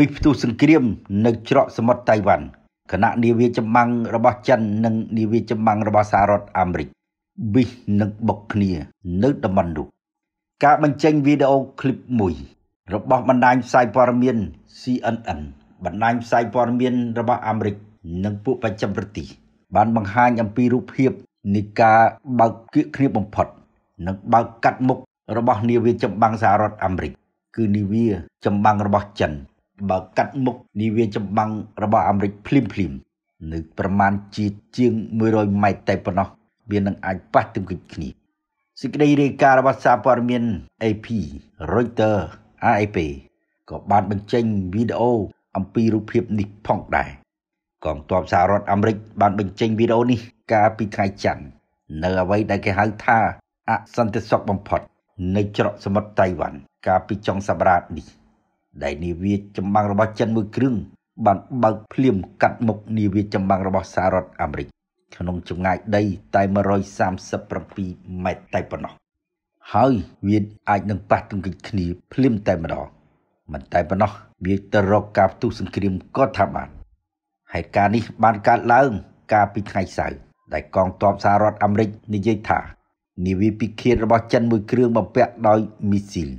ប៊ីផ្ទុះសង្គ្រាមនៅច្រកសមុទ្រតៃវ៉ាន់គណៈនាវាចម្បាំងរបស់ចិន និងនាវាចម្បាំងរបស់សហរដ្ឋអាមេរិកប៊ីនឹងបុកគ្នានៅតំបន់នោះការបញ្ចេញវីដេអូឃ្លីបមួយរបស់បណ្ដាញផ្សាយព័ត៌មាន CNN បណ្ដាញផ្សាយព័ត៌មានរបស់អាមេរិក និងពួកបច្ចិមប្រទេសបានបង្ហាញអំពីរូបភាពនៃការបើកគៀកគ្នាបំផុត និងបើកកាត់មុខរបស់នាវាចម្បាំងសហរដ្ឋអាមេរិកគឺនាវាចម្បាំងរបស់ចិនបើកាត់មុខនាវាចម្បាំងរបស់អាមេរិកភ្លាមភ្លាមនៅប្រមាណជាជាង100ម៉ែត្រតែប៉ុណ្ណោះវានឹងអាចប៉ះទង្គិចគ្នាសេចក្តីរាយការណ៍របស់សារព័ត៌មាន AP Reuters AFP ក៏បានបញ្ចេញវីដេអូអំពីរូបភាពនេះផងដែរកងទ័ពសហរដ្ឋអាមេរិក បានបញ្ចេញវីដេអូនេះកាលពីថ្ងៃច័ន្ទនៅអ្វីដែលគេហៅថាអសន្តិសុខបំផុតនៃច្រកសមុទ្រតៃវ៉ាន់កាលពីចុងសប្តាហ៍នេះដែលនាវាចម្បាំងរបស់ចិនមួយគ្រឿងបានបើកភ្លាមកាត់មុខនាវាចម្បាំងរបស់សហរដ្ឋអាមេរិក ក្នុងចម្ងាយដីតែ137ម៉ែត្រតែប៉ុណ្ណោះ ហើយវាអាចនឹងប៉ះទង្គិចគ្នាភ្លាមតែម្ដងមិនតែប៉ុណ្ណោះ វាទៅរកការផ្ទុះសង្គ្រាមក៏ថាបានហើយការនេះបានកើតឡើងកាលពីថ្ងៃសៅរ៍ដែលកងទ័ពសហរដ្ឋអាមេរិកនិយាយថានាវាពិឃាតរបស់ចិនមួយគ្រឿងបំពាក់ដោយមីស៊ីល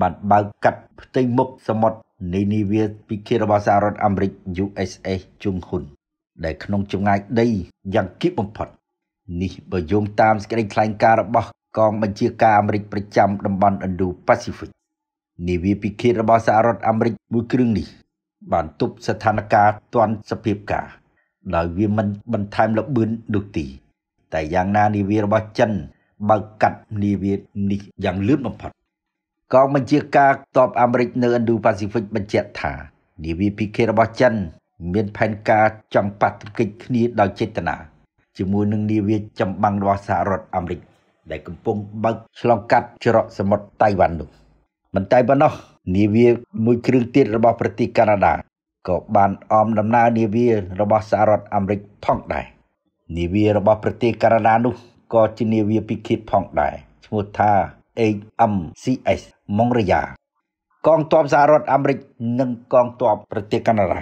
បានបើកកាត់ផ្ទៃមុខសមុទ្រនៃនាវាពិឃាតរបស់សហរដ្ឋអាមេរិក USS ជុងហ៊ុនដែលក្នុងចម្ងាយដីយ៉ាងគៀបបំផុត នេះបើយោងតាមសេចក្តីថ្លែងការណ៍របស់កងបញ្ជាការអាមេរិកប្រចាំ តំបន់ Indo-Pacific នាវាពិឃាតរបស់សហរដ្ឋអាមេរិកមួយគ្រឿងនេះ បានទប់ស្ថានភាពទាន់សភាពការដោយវាមិនបន្ថែមលបឿននោះទីតែយ៉ាងណានាវារបស់ចិនបើកកាត់នាវានេះយ៉ាងលឿនបំផុតកងបញ្ជាការទ័ពអាមេរិកនៅឥណ្ឌូ-ប៉ាស៊ីហ្វិកបញ្ជាក់ថានាវា PK របស់ចិនមានផែនការចង់ប៉ះទង្គិចគ្នាដោយចេតនាជាមួយនឹងនាវាចម្បាំងរបស់សហរដ្ឋអាមេរិកដែលកំពុងបើកឆ្លងកាត់ច្រកសមុទ្រតៃវ៉ាន់នោះមិនតែប៉ុណ្ណោះនាវាមួយគ្រឿងទៀតរបស់ប្រទេសកាណាដាក៏បានអមដំណើរនាវារបស់សហរដ្ឋអាមេរិកផងដែរនាវារបស់ប្រទេសកាណាដានោះក៏ជានាវាពិឃាតផងដែរឈ្មោះថា AMCS ម៉ុងរយ៉ាកងទ័ពសហរដ្ឋអាមេរិកនិងកងទ័ពប្រទេសកាណាដា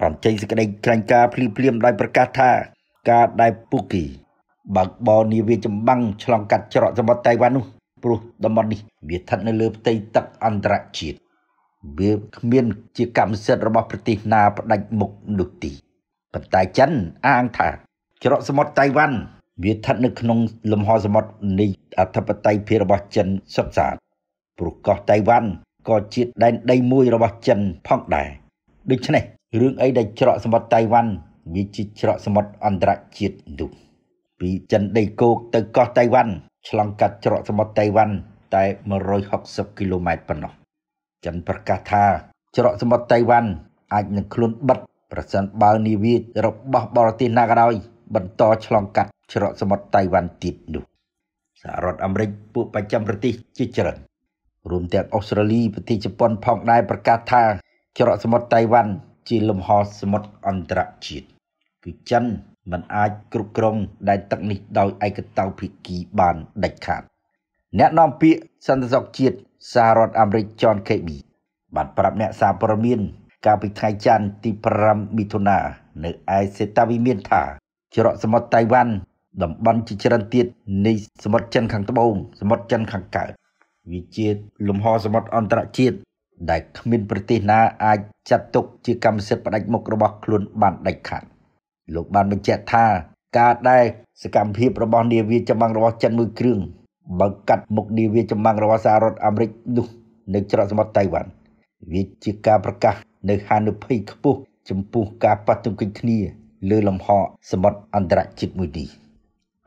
បានចេញសេចក្តីថ្លែងការណ៍ភ្លាមភ្លាមដោយប្រកាសថាការដែលពូគីបើកបរនាវាចម្បាំងឆ្លងកាត់ច្រកសមុទ្រតៃវ៉ាន់នោះព្រោះតំបន់នេះ វាស្ថិតនៅលើផ្ទៃទឹកអន្តរជាតិវាគ្មានជាកម្មសិទ្ធិរបស់ប្រទេសណាផ្ដាច់មុខនោះទីប៉ុន្តែចិនអាងថា ច្រកសមុទ្រតៃវ៉ាន់វាស្ថិតនៅក្នុង លំហសមុទ្រនៃអធិបតេយ្យភាពរបស់ចិនសុទ្ធសាធព្រោះកោះតៃវ៉ាន់ក៏ជាដែនដីមួយរបស់ចិនផងដែរដូច្នេះរឿងអីដែលច្រកសមុទ្រតៃវ៉ាន់វាជាច្រកសមុទ្រអន្តរជាតិនោះ ពីចិនដីគោកទៅកោះតៃវ៉ាន់ឆ្លងកាត់ច្រកសមុទ្រតៃវ៉ាន់តែ160គីឡូម៉ែត្រប៉ុណ្ណោះចិនប្រកាសថាច្រកសមុទ្រតៃវ៉ាន់អាចនឹងខ្លួនបិទប្រសិនបើនាវារបស់បរទេសណាក៏ដោយបន្តឆ្លងកាត់ច្រកសមុទ្រតៃវ៉ាន់ទៀតនោះសហរដ្ឋអាមេរិកពួកប្រចាំប្រទេសជាច្រើនរួមទាំងអូស្ត្រាលីប្រទេសជប៉ុនផងដែរប្រកាសថា ច្រកសមុទ្រតៃវ៉ាន់ជាលំហសមុទ្រអន្តរជាតិគឺចិនមិនអាចគ្រប់គ្រងដែនទឹកនេះដោយឯកតោភាគីបានដាច់ខាត អ្នកនាំពាក្យសន្តិសុខជាតិសហរដ្ឋអាមេរិក John Kirby បានប្រាប់អ្នកសារព័ត៌មានកាលពីថ្ងៃច័ន្ទទី5មិថុនានៅឯសេតាវីមានថា ច្រកសមុទ្រតៃវ៉ាន់តំបន់ជាច្រើនទៀតនៃសមុទ្រចិនខាងត្បូង សមុទ្រចិនខាងកើតវាជាលំហសមុទ្រអន្តរជាតិដែលគ្មានប្រទេសណាអាចចាត់ទុកជាកម្មសិទ្ធិផ្ដាច់មុខរបស់ខ្លួនបានដាច់ខាតលោកបានបញ្ជាក់ថា ការដែលសកម្មភាពរបស់នាវាចម្បាំងរបស់ចិនមួយគ្រឿងបើកាត់មុខនាវាចម្បាំងរបស់សហរដ្ឋអាមេរិកនោះនៅច្រកសមុទ្រតៃវ៉ាន់វាជាការប្រកាសនៅហានិភ័យខ្ពស់ចំពោះការប៉ះទង្គិចគ្នាលើលំហសមុទ្រអន្តរជាតិមួយនេះ។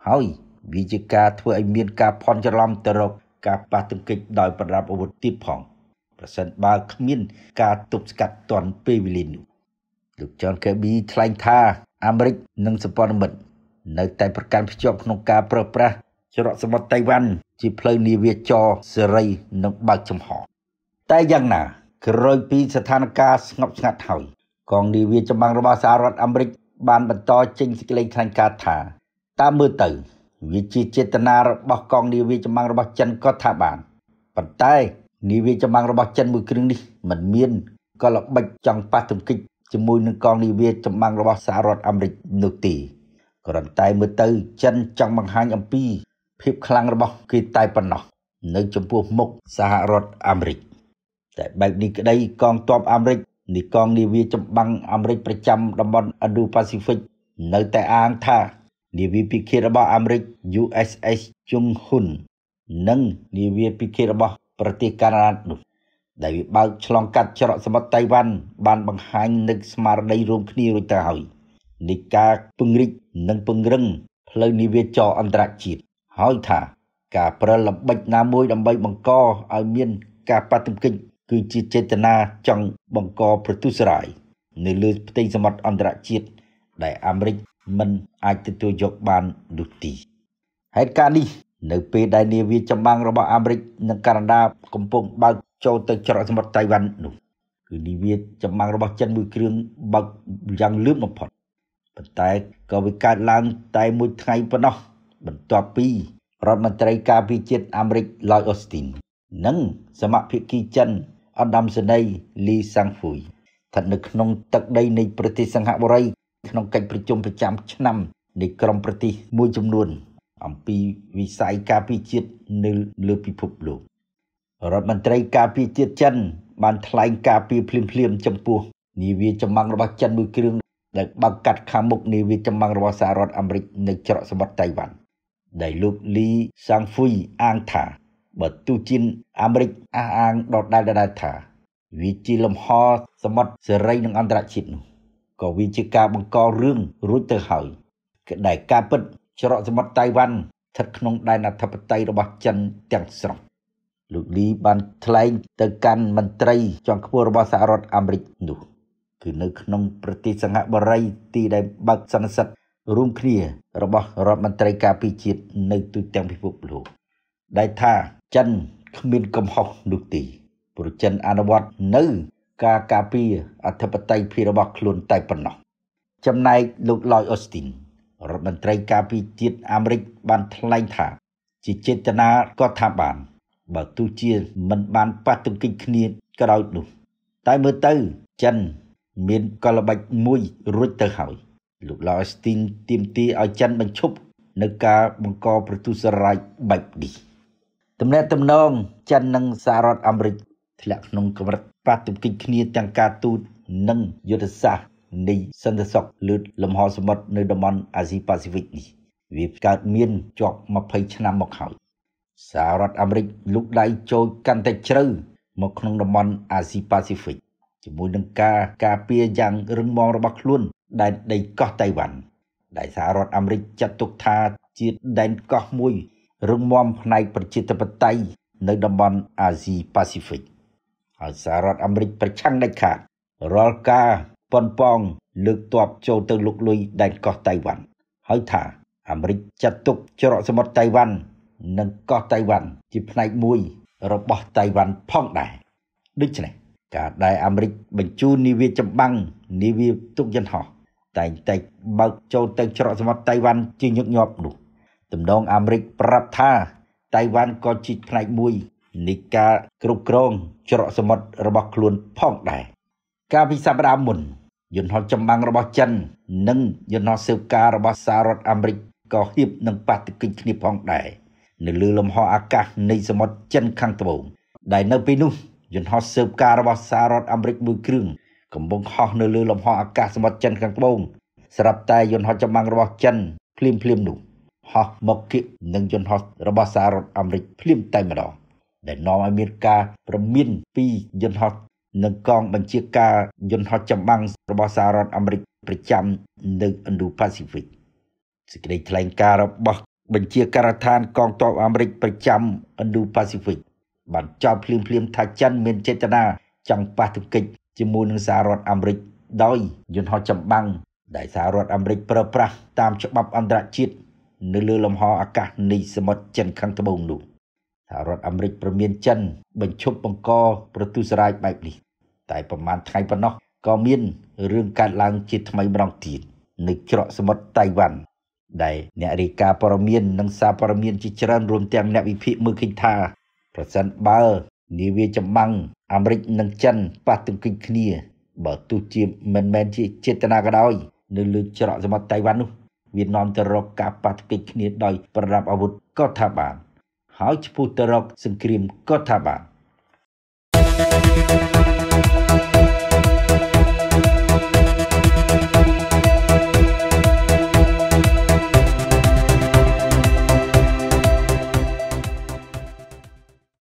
ហើយវាជាការធ្វើឲ្យមានការផន់ច្រឡំទៅរកការប៉ះទង្គិចដោយប្រដាប់អាវុធទៀតផង ប្រសិនបើគ្មាន ការទប់ស្កាត់ទាន់ពេលវេលានោះលោកចនកេប៊ីថ្លែងថាអាមេរិកនិងសម្ព័ន្ធមិត្តនៅ តែប្រកាន់ភ្ជាប់ក្នុងការប្រើប្រាស់ច្រកសមុទ្រតៃវ៉ាន់ជាផ្លូវនាវាចរសេរីនិងបើកចំហ តែយ៉ាងណាក្រោយពីស្ថានភាពស្ងប់ស្ងាត់ហើយកងនាវាចម្បាំងរបស់សហរដ្ឋអាមេរិក បានបន្តចេញសេចក្តីថ្លែងការណ៍ថាតាមមើលទៅវាជាចេតនារបស់កងនាវាចម្បាំងរបស់ចិនក៏ថាបានប៉ុន្តែនាវាចម្បាំងរបស់ចិនមួយគ្រឿងនេះมันមានកលបិចចង់ប៉ះទង្គិចជាមួយនឹងកងនាវាចម្បាំងរបស់សហរដ្ឋអាមេរិកនោះទេគ្រាន់តែមើលទៅចិនចង់បង្ហាញអំពីភាពខ្លាំងរបស់គេតែប៉ុណ្ណោះនៅចំពោះមុខសហរដ្ឋអាមេរិកតែបែបនេះក្តីកងទ័ពអាមេរិកនៃកងនាវាចម្បាំងអាមេរិកប្រចាំតំបន់ Indo-Pacific នៅតែអាងថានាវាពិឃាតរបស់អាមេរិក USS ជុងហ៊ុននិងនាវាពិឃាតរបស់ប្រទេសកាណាដានោះដែលវាបើកឆ្លងកាត់ច្រកសមុទ្រតៃវ៉ាន់បានបង្ហាញនឹកស្មារតីរួមគ្នារួចទៅហើយនៃការពង្រីកនិងពង្រឹងផ្លូវនាវាចរអន្តរជាតិហើយថា ការប្រើល្បិចណាមួយដើម្បីបង្កឲ្យមានការប៉ះទង្គិចគឺជាចេតនាចង់បង្កប្រទុសរាយនៅលើផ្ទៃសមុទ្រអន្តរជាតិដែលអាមេរិកមិនអាចទទួលយកបាននោះទីហេតុការណ៍នេះនៅ ពេលដែលនាវាចម្បាំងរបស់អាមេរិកនិងកាណាដា កំពុង បើកចូលទៅច្រកសមុទ្រតៃវ៉ាន់នោះគឺនាវាចម្បាំងរបស់ចិនមួយគ្រឿងបើកយ៉ាងលឿនបំផុតប៉ុន្តែក៏វាកើតឡើងតែមួយថ្ងៃប៉ុណ្ណោះ បន្ទាប់ពីរដ្ឋមន្ត្រីការពារជាតិអាមេរិក Lloyd Austin និង សមាភិកីចិនអដាមសេនីលីសាំងហ្វុយស្ថិតនៅក្នុងទឹកដីនៃប្រទេសសិង្ហបុរីក្នុងកិច្ចប្រជុំប្រចាំឆ្នាំនៃក្រុមប្រទេសមួយចំនួន អំពីវិស័យការពារជាតិនៅលើពិភពលោករដ្ឋមន្ត្រីការពារជាតិចិនបានថ្លែងការពារភ្លាមៗចំពោះនាវាចម្បាំងរបស់ចិនមួយគ្រឿងដែលបាក់កាត់ខាងមុខនាវាចម្បាំងរបស់សហរដ្ឋអាមេរិក នៅច្រកសមុទ្រតៃវ៉ាន់ដែលលោកលីសាំងហ្វុយអាងថាបើទោះជាអាមេរិកអះអាងដដែលដដែលថាវាជាលំហសមុទ្រសេរីនិងអន្តរជាតិនោះក៏វាជាការបង្ករឿងរួចទៅហើយដែលការពិតច្រកសមុទ្រតៃវ៉ាន់ស្ថិតក្នុងដែនអធិបតេយ្យរបស់ចិនទាំងស្រុងលោកលីបានថ្លែង ទៅកាន់មន្ត្រីជាន់ខ្ពស់របស់សហរដ្ឋអាមេរិកនោះគឺនៅក្នុងប្រទេសសង្ហបុរីទីដែលបើកសន្និសីទរួមគ្នារបស់រដ្ឋមន្ត្រីការពារជាតិនៅទូទាំងពិភពលោកដែលថាចិនគ្មានកំហុសនោះទេព្រោះចិនអនុវត្តនៅការការពារអធិបតេយ្យភាពរបស់ខ្លួនតែប៉ុណ្ណោះចំណែកលោកឡយអូស្ទីនរដ្ឋមន្ត្រីការពារជាតិអាមេរិកបានថ្លែងថា ជាចេតនាក៏ថាបាន បើទោះជាមិនបានប៉ះទង្គិចគ្នាក៏ដោយនោះ តែមើលទៅចិនមានកលល្បិចមួយរួចទៅហើយ លោកឡយស្ទីនទាមទារឲ្យចិនបញ្ឈប់នៅការបង្កប្រទុសរាយបែបនេះតំណែងតំណងចិននិងសហរដ្ឋអាមេរិកធ្លាក់ក្នុងកម្រិតប៉ះទង្គិចគ្នាទាំងការទូតនិងយុទ្ធសាស្ត្រនៃសន្តិសុខលើតលំហសមុទ្រនៅតំបន់អាស៊ីប៉ាស៊ីហ្វិកនេះ វាកើតមានជាប់20ឆ្នាំមកហើយសហរដ្ឋអាមេរិកលុកដៃចូលកាន់តែជ្រៅមកក្នុងតំបន់អាស៊ីប៉ាស៊ីហ្វិកជាមួយនឹងការការពារយ៉ាងរឹងមាំរបស់ខ្លួន ដែនដីកោះតៃវ៉ាន់ដែលសហរដ្ឋអាមេរិកចាត់ទុកថាជាដែនកោះមួយរឹងមាំផ្នែកប្រជាធិបតេយ្យនៅតំបន់អាស៊ីប៉ាស៊ីហ្វិក។ហើយសហរដ្ឋអាមេរិក ប្រឆាំងដាច់ខាតរាល់ការប៉ុនប៉ងលើកទ័ពចូលទៅលុកលុយដែនកោះតៃវ៉ាន់ហើយថាអាមេរិកចាត់ទុកច្រកសមុទ្រតៃវ៉ាន់និងកោះតៃវ៉ាន់ជាផ្នែកមួយ របស់តៃវ៉ាន់ផងដែរដូច្នេះការដែលអាមេរិកបញ្ជូននាវាចម្បាំងនាវាទុកយន្តហោះតែងតែបើកចូលទៅច្រកសមុទ្រតៃវ៉ាន់ជាញឹកញាប់នោះតំណងអាមេរិកប្រាប់ថាតៃវ៉ាន់ក៏ជាផ្នែកមួយនៃការគ្រប់គ្រងច្រកសមុទ្ររបស់ខ្លួនផងដែរកាលពីសប្តាហ៍មុន យន្តហោះចម្បាំងរបស់ចិននិងយន្តហោះស៊ើបការរបស់សហរដ្ឋអាមេរិកក៏ហៀបនឹងប៉ះទង្គិចគ្នាផងដែរនៅលើលំហអាកាសនៃសមុទ្រចិនខាងត្បូងដែលនៅពេលនោះយន្តហោះស៊ើបការរបស់សហរដ្ឋអាមេរិកមួយគ្រឿងកំពុងហោះនៅលើលំហអាកាសសមុទ្រចិនខាងត្បូងស្រាប់តែយន្តហោះចម្បាំងរបស់ចិនភ្លាមភ្លាមនោះហោះមកគៀកនឹងយន្តហោះរបស់សហរដ្ឋអាមេរិកភ្លាមតែម្ដងដែលនាំឲ្យមានការប្រមានពីយន្តហោះនិងកង បញ្ជាការយន្តហោះចម្បាំងរបស់សហរដ្ឋអាមេរិកប្រចាំនៅ Indo-Pacific សេចក្តីថ្លែងការណ៍របស់ បញ្ជាការដ្ឋានកងទ័ពអាមេរិក ប្រចាំ Indo-Pacific បានចោទភ្លាមភ្លាមថាចិនមានចេតនាចង់ប៉ះទង្គិចជាមួយនឹងសហរដ្ឋអាមេរិកដោយយន្តហោះចម្បាំងដែលសហរដ្ឋអាមេរិកប្រើប្រាស់តាមច្បាប់អន្តរជាតិនៅលើលំហអាកាសនៃសមុទ្រចិនខាងត្បូងនោះសហរដ្ឋអាមេរិកប្រមានចិន បញ្ឈប់បង្កប្រទូសរាយបែបនេះ តែប្រហែលថ្ងៃប៉ុណ្ណោះក៏មានរឿងកើតឡើងជាថ្មីម្ដងទៀតនៅច្រកសមុទ្រតៃវ៉ាន់ដែលអ្នករាយការណ៍ព័ត៌មាននិងសារព័ត៌មានជាច្រើនរួមទាំងអ្នកវិភាគមើលឃើញថា ប្រសិនបើនាវាចម្បាំងអាមេរិកនិងចិនប៉ះទង្គិចគ្នា បើទោះជាមិនមែនជាចេតនាក៏ដោយ នៅលើច្រកសមុទ្រតៃវ៉ាន់នោះវានាំទៅរកការប៉ះទង្គិចគ្នាដោយប្រដាប់អាវុធក៏ថាបាន។ហើយឈ្មោះទៅរកសង្គ្រាមកតថាបា